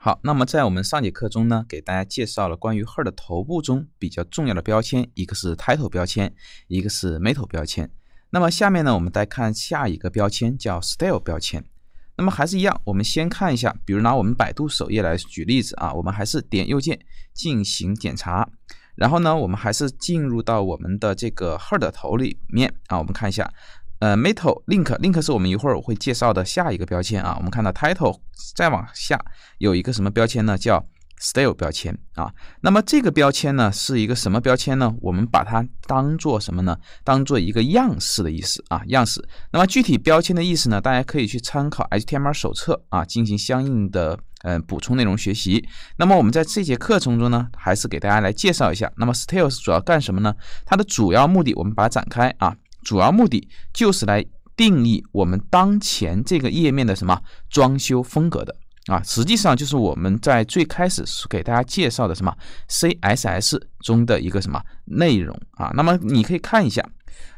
好，那么在我们上节课中呢，给大家介绍了关于 h e r 的头部中比较重要的标签，一个是 title 标签，一个是 meta 标签。那么下面呢，我们再看下一个标签，叫 style 标签。那么还是一样，我们先看一下，比如拿我们百度首页来举例子啊，我们还是点右键进行检查，然后呢，我们还是进入到我们的这个 h e r 的头里面啊，我们看一下。呃，meta link link 是我们一会儿会介绍的下一个标签啊。我们看到 title 再往下有一个什么标签呢？叫 style 标签啊。那么这个标签呢是一个什么标签呢？我们把它当做什么呢？当做一个样式的意思啊，样式。那么具体标签的意思呢，大家可以去参考 HTML 手册啊，进行相应的嗯，补充内容学习。那么我们在这节课程中呢，还是给大家来介绍一下。那么 style 是主要干什么呢？它的主要目的，我们把它展开啊。主要目的就是来定义我们当前这个页面的什么装修风格的啊，实际上就是我们在最开始给大家介绍的什么 CSS 中的一个什么内容啊。那么你可以看一下，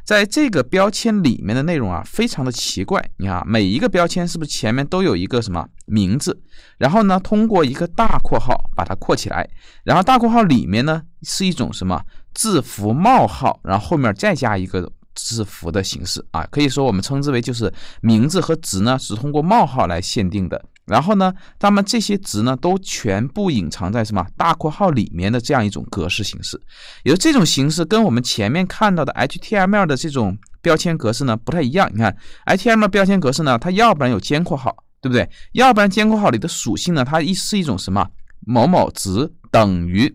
在这个标签里面的内容啊，非常的奇怪。你看每一个标签是不是前面都有一个什么名字，然后呢，通过一个大括号把它括起来，然后大括号里面呢是一种什么字符冒号，然后后面再加一个。字符的形式啊，可以说我们称之为就是名字和值呢，是通过冒号来限定的。然后呢，那么这些值呢，都全部隐藏在什么大括号里面的这样一种格式形式。也就这种形式跟我们前面看到的 HTML 的这种标签格式呢不太一样。你看 HTML 标签格式呢，它要不然有尖括号，对不对？要不然尖括号里的属性呢，它一是一种什么某某值等于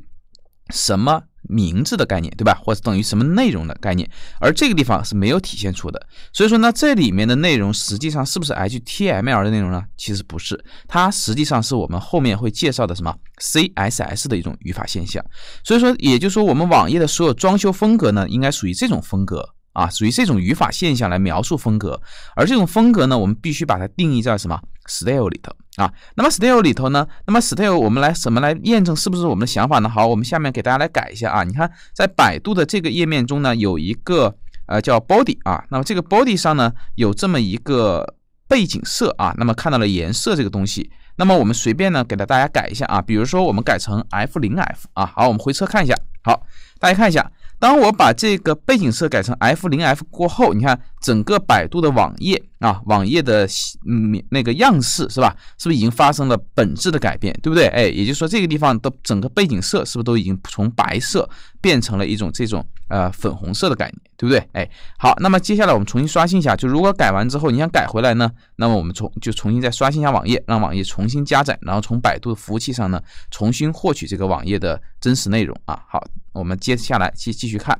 什么。名字的概念，对吧？或者等于什么内容的概念，而这个地方是没有体现出的。所以说呢，这里面的内容实际上是不是 HTML 的内容呢？其实不是，它实际上是我们后面会介绍的什么 CSS 的一种语法现象。所以说，也就是说我们网页的所有装修风格呢，应该属于这种风格。啊，属于这种语法现象来描述风格，而这种风格呢，我们必须把它定义在什么 style 里头啊？那么 style 里头呢？那么 style 我们来怎么来验证是不是我们的想法呢？好，我们下面给大家来改一下啊。你看，在百度的这个页面中呢，有一个呃叫 body 啊，那么这个 body 上呢有这么一个背景色啊，那么看到了颜色这个东西，那么我们随便呢给它大家改一下啊，比如说我们改成 f0f 啊，好，我们回车看一下，好，大家看一下。当我把这个背景色改成 F0F 过后，你看整个百度的网页。啊，网页的嗯那个样式是吧？是不是已经发生了本质的改变，对不对？哎，也就是说这个地方的整个背景色是不是都已经从白色变成了一种这种呃粉红色的概念，对不对？哎，好，那么接下来我们重新刷新一下，就如果改完之后你想改回来呢，那么我们重就重新再刷新一下网页，让网页重新加载，然后从百度的服务器上呢重新获取这个网页的真实内容啊。好，我们接下来继继续看。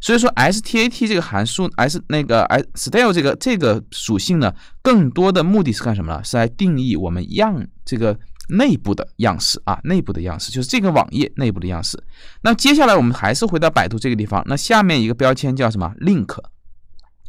所以说 s t a t 这个函数，s 那个 s style 这个这个属性呢，更多的目的是干什么呢？是来定义我们样这个内部的样式啊，内部的样式，就是这个网页内部的样式。那接下来我们还是回到百度这个地方，那下面一个标签叫什么 link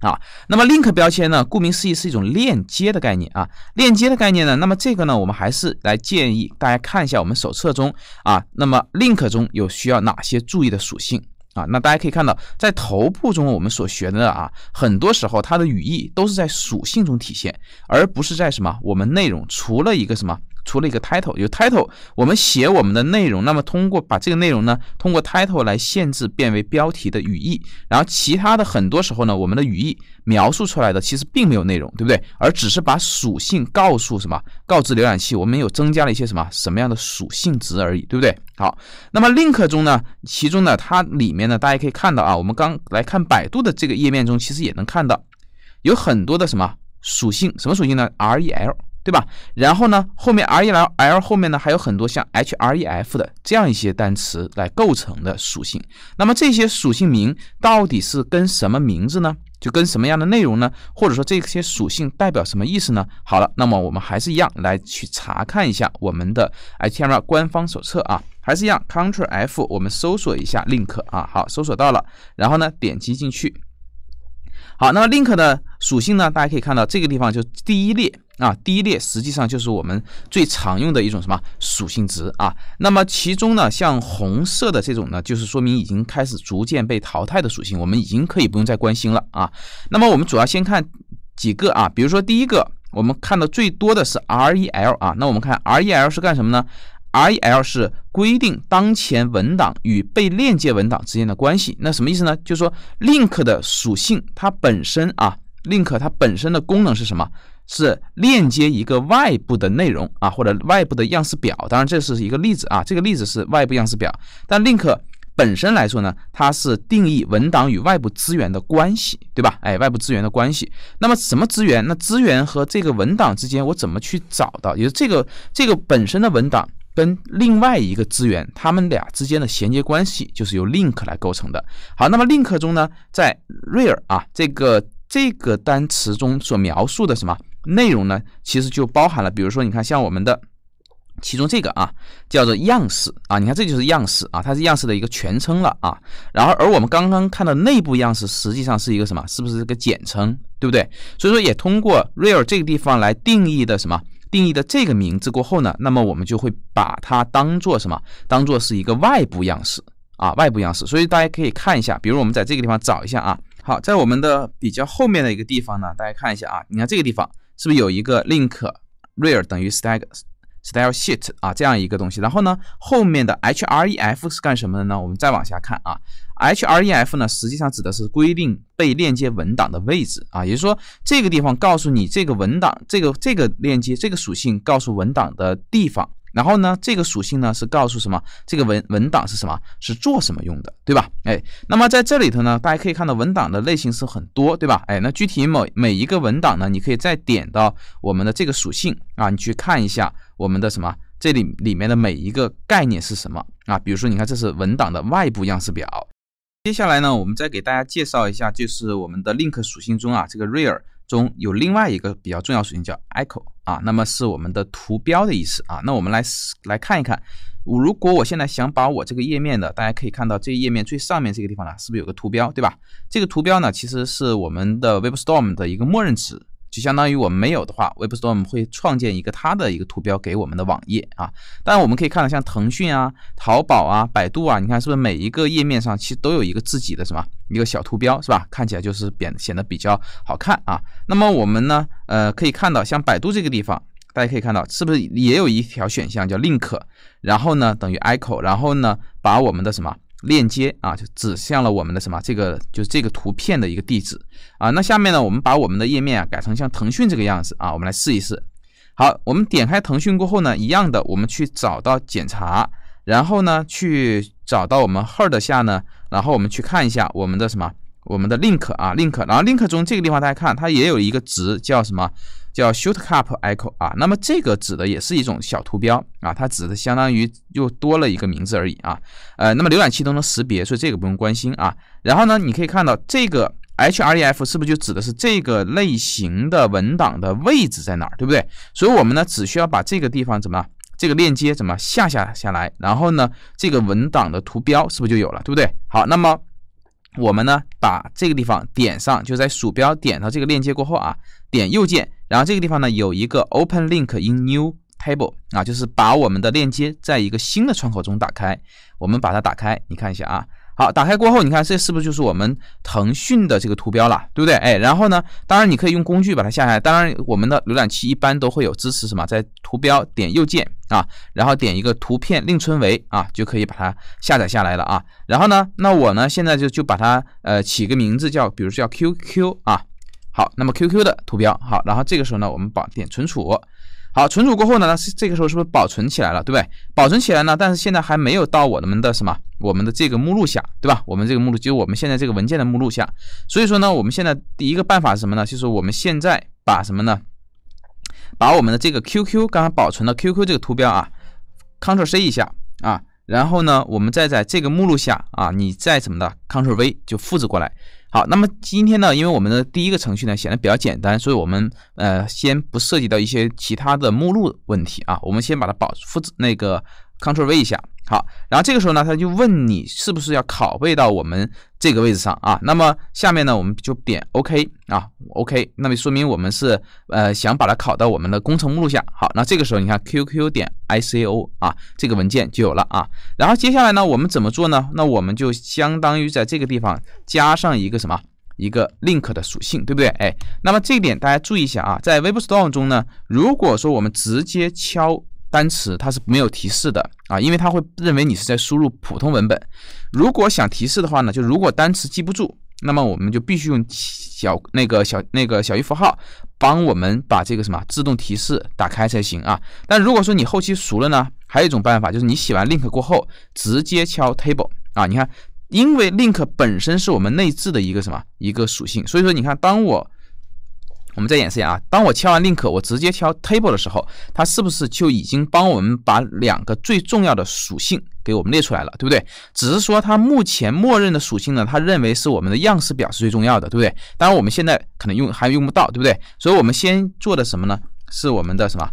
啊？那么 link 标签呢，顾名思义是一种链接的概念啊，链接的概念呢，那么这个呢，我们还是来建议大家看一下我们手册中啊，那么 link 中有需要哪些注意的属性？啊，那大家可以看到，在头部中我们所学的啊，很多时候它的语义都是在属性中体现，而不是在什么我们内容除了一个什么。除了一个 title，有 title，我们写我们的内容，那么通过把这个内容呢，通过 title 来限制变为标题的语义，然后其他的很多时候呢，我们的语义描述出来的其实并没有内容，对不对？而只是把属性告诉什么，告知浏览器，我们有增加了一些什么什么样的属性值而已，对不对？好，那么 link 中呢，其中呢，它里面呢，大家可以看到啊，我们刚来看百度的这个页面中，其实也能看到有很多的什么属性，什么属性呢？rel。对吧？然后呢，后面 r e l l 后面呢，还有很多像 h r e f 的这样一些单词来构成的属性。那么这些属性名到底是跟什么名字呢？就跟什么样的内容呢？或者说这些属性代表什么意思呢？好了，那么我们还是一样来去查看一下我们的 HTML 官方手册啊，还是一样，c t r l F 我们搜索一下 link 啊，好，搜索到了，然后呢点击进去。好，那么 link 的属性呢，大家可以看到这个地方就第一列。啊，第一列实际上就是我们最常用的一种什么属性值啊。那么其中呢，像红色的这种呢，就是说明已经开始逐渐被淘汰的属性，我们已经可以不用再关心了啊。那么我们主要先看几个啊，比如说第一个，我们看的最多的是 REL 啊。那我们看 REL 是干什么呢？REL 是规定当前文档与被链接文档之间的关系。那什么意思呢？就是说 link 的属性它本身啊，link 它本身的功能是什么？是链接一个外部的内容啊，或者外部的样式表。当然，这是一个例子啊，这个例子是外部样式表。但 link 本身来说呢，它是定义文档与外部资源的关系，对吧？哎，外部资源的关系。那么什么资源？那资源和这个文档之间，我怎么去找到？也就是这个这个本身的文档跟另外一个资源，他们俩之间的衔接关系，就是由 link 来构成的。好，那么 link 中呢，在 rare 啊这个这个单词中所描述的什么？内容呢，其实就包含了，比如说，你看，像我们的其中这个啊，叫做样式啊，你看这就是样式啊，它是样式的一个全称了啊。然后，而我们刚刚看到内部样式，实际上是一个什么？是不是一个简称？对不对？所以说，也通过 real 这个地方来定义的什么？定义的这个名字过后呢，那么我们就会把它当做什么？当做是一个外部样式啊，外部样式。所以大家可以看一下，比如我们在这个地方找一下啊。好，在我们的比较后面的一个地方呢，大家看一下啊，你看这个地方。是不是有一个 link r e r 等于 style style sheet 啊这样一个东西？然后呢，后面的 href 是干什么的呢？我们再往下看啊，href 呢实际上指的是规定被链接文档的位置啊，也就是说这个地方告诉你这个文档这个这个链接这个属性告诉文档的地方。然后呢，这个属性呢是告诉什么？这个文文档是什么？是做什么用的，对吧？哎，那么在这里头呢，大家可以看到文档的类型是很多，对吧？哎，那具体某每一个文档呢，你可以再点到我们的这个属性啊，你去看一下我们的什么这里里面的每一个概念是什么啊？比如说，你看这是文档的外部样式表。接下来呢，我们再给大家介绍一下，就是我们的 Link 属性中啊，这个 Rear。中有另外一个比较重要属性叫 icon 啊，那么是我们的图标的意思啊。那我们来来看一看，如果我现在想把我这个页面的，大家可以看到这页面最上面这个地方呢，是不是有个图标，对吧？这个图标呢，其实是我们的 WebStorm 的一个默认值。就相当于我们没有的话，WebStorm 会创建一个它的一个图标给我们的网页啊。当然，我们可以看到，像腾讯啊、淘宝啊、百度啊，你看是不是每一个页面上其实都有一个自己的什么一个小图标，是吧？看起来就是显显得比较好看啊。那么我们呢，呃，可以看到像百度这个地方，大家可以看到是不是也有一条选项叫 Link，然后呢等于 i c o 然后呢把我们的什么？链接啊，就指向了我们的什么？这个就是这个图片的一个地址啊。那下面呢，我们把我们的页面啊改成像腾讯这个样子啊，我们来试一试。好，我们点开腾讯过后呢，一样的，我们去找到检查，然后呢去找到我们 h r d 下呢，然后我们去看一下我们的什么。我们的 link 啊 link，然后 link 中这个地方大家看，它也有一个值叫什么？叫 s h u o t cup i c o 啊，那么这个指的也是一种小图标啊，它指的相当于又多了一个名字而已啊。呃，那么浏览器都能识别，所以这个不用关心啊。然后呢，你可以看到这个 href 是不是就指的是这个类型的文档的位置在哪儿，对不对？所以我们呢只需要把这个地方怎么，这个链接怎么下下下来，然后呢这个文档的图标是不是就有了，对不对？好，那么。我们呢，把这个地方点上，就在鼠标点到这个链接过后啊，点右键，然后这个地方呢有一个 Open Link in New Tabble 啊，就是把我们的链接在一个新的窗口中打开。我们把它打开，你看一下啊。好，打开过后，你看这是不是就是我们腾讯的这个图标了，对不对？哎，然后呢，当然你可以用工具把它下下来。当然，我们的浏览器一般都会有支持什么，在图标点右键啊，然后点一个图片另存为啊，就可以把它下载下来了啊。然后呢，那我呢现在就就把它呃起个名字叫，比如说叫 QQ 啊。好，那么 QQ 的图标好，然后这个时候呢，我们把点存储。好，存储过后呢，那这个时候是不是保存起来了，对不对？保存起来呢，但是现在还没有到我们的什么。我们的这个目录下，对吧？我们这个目录就是我们现在这个文件的目录下。所以说呢，我们现在第一个办法是什么呢？就是我们现在把什么呢？把我们的这个 QQ 刚刚保存的 QQ 这个图标啊，Ctrl+C 一下啊，然后呢，我们再在这个目录下啊，你再怎么的 Ctrl+V 就复制过来。好，那么今天呢，因为我们的第一个程序呢显得比较简单，所以我们呃先不涉及到一些其他的目录问题啊，我们先把它保复制那个 Ctrl+V 一下。好，然后这个时候呢，他就问你是不是要拷贝到我们这个位置上啊？那么下面呢，我们就点 OK 啊，OK。那么说明我们是呃想把它拷到我们的工程目录下。好，那这个时候你看 QQ 点 ICO 啊，这个文件就有了啊。然后接下来呢，我们怎么做呢？那我们就相当于在这个地方加上一个什么一个 link 的属性，对不对？哎，那么这一点大家注意一下啊，在 WebStorm 中呢，如果说我们直接敲。单词它是没有提示的啊，因为它会认为你是在输入普通文本。如果想提示的话呢，就如果单词记不住，那么我们就必须用小那个小那个小于符号帮我们把这个什么自动提示打开才行啊。但如果说你后期熟了呢，还有一种办法就是你写完 link 过后直接敲 table 啊。你看，因为 link 本身是我们内置的一个什么一个属性，所以说你看当我。我们再演示一下啊，当我敲完 link，我直接敲 table 的时候，它是不是就已经帮我们把两个最重要的属性给我们列出来了，对不对？只是说它目前默认的属性呢，它认为是我们的样式表是最重要的，对不对？当然我们现在可能用还用不到，对不对？所以我们先做的什么呢？是我们的什么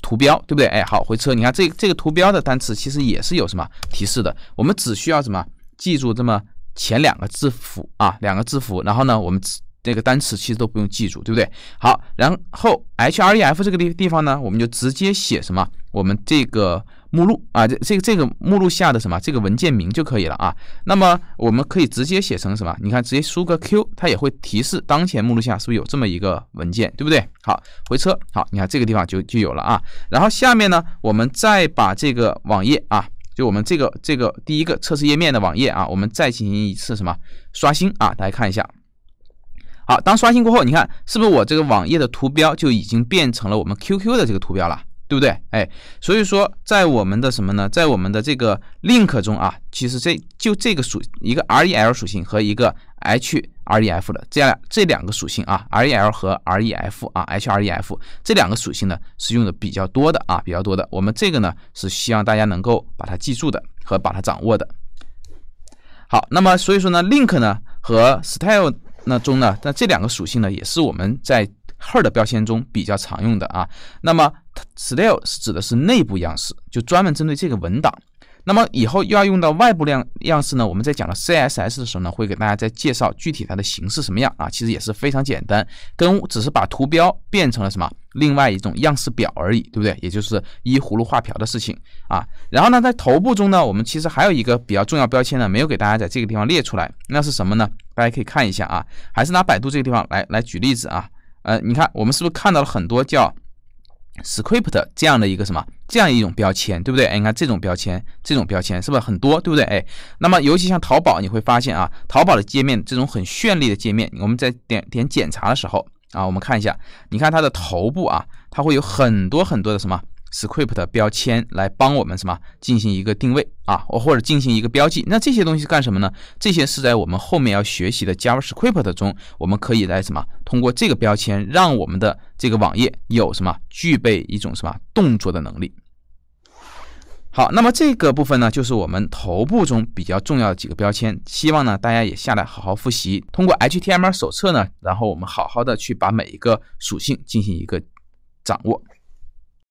图标，对不对？哎，好，回车，你看这这个图标的单词其实也是有什么提示的，我们只需要什么记住这么前两个字符啊，两个字符，然后呢，我们。这个单词其实都不用记住，对不对？好，然后 href 这个地地方呢，我们就直接写什么？我们这个目录啊，这这个这个目录下的什么？这个文件名就可以了啊。那么我们可以直接写成什么？你看，直接输个 q，它也会提示当前目录下是不是有这么一个文件，对不对？好，回车，好，你看这个地方就就有了啊。然后下面呢，我们再把这个网页啊，就我们这个这个第一个测试页面的网页啊，我们再进行一次什么刷新啊？大家看一下。好，当刷新过后，你看是不是我这个网页的图标就已经变成了我们 QQ 的这个图标了，对不对？哎，所以说在我们的什么呢？在我们的这个 link 中啊，其实这就这个属一个 rel 属性和一个 href 的这样这两个属性啊，rel 和 ref 啊，href 这两个属性呢是用的比较多的啊，比较多的。我们这个呢是希望大家能够把它记住的和把它掌握的。好，那么所以说呢，link 呢和 style。那中呢？那这两个属性呢，也是我们在 h e r 的标签中比较常用的啊。那么 style 是指的是内部样式，就专门针对这个文档。那么以后又要用到外部样样式呢？我们在讲了 CSS 的时候呢，会给大家再介绍具体它的形式什么样啊？其实也是非常简单，跟只是把图标变成了什么另外一种样式表而已，对不对？也就是依葫芦画瓢的事情啊。然后呢，在头部中呢，我们其实还有一个比较重要标签呢，没有给大家在这个地方列出来，那是什么呢？大家可以看一下啊，还是拿百度这个地方来来举例子啊。呃，你看我们是不是看到了很多叫。script 这样的一个什么，这样一种标签，对不对？哎，你看这种标签，这种标签是不是很多，对不对？哎，那么尤其像淘宝，你会发现啊，淘宝的界面这种很绚丽的界面，我们在点点检查的时候啊，我们看一下，你看它的头部啊，它会有很多很多的什么。script 标签来帮我们什么进行一个定位啊，或者进行一个标记。那这些东西是干什么呢？这些是在我们后面要学习的 JavaScript 中，我们可以来什么通过这个标签让我们的这个网页有什么具备一种什么动作的能力。好，那么这个部分呢，就是我们头部中比较重要的几个标签。希望呢大家也下来好好复习，通过 HTML 手册呢，然后我们好好的去把每一个属性进行一个掌握。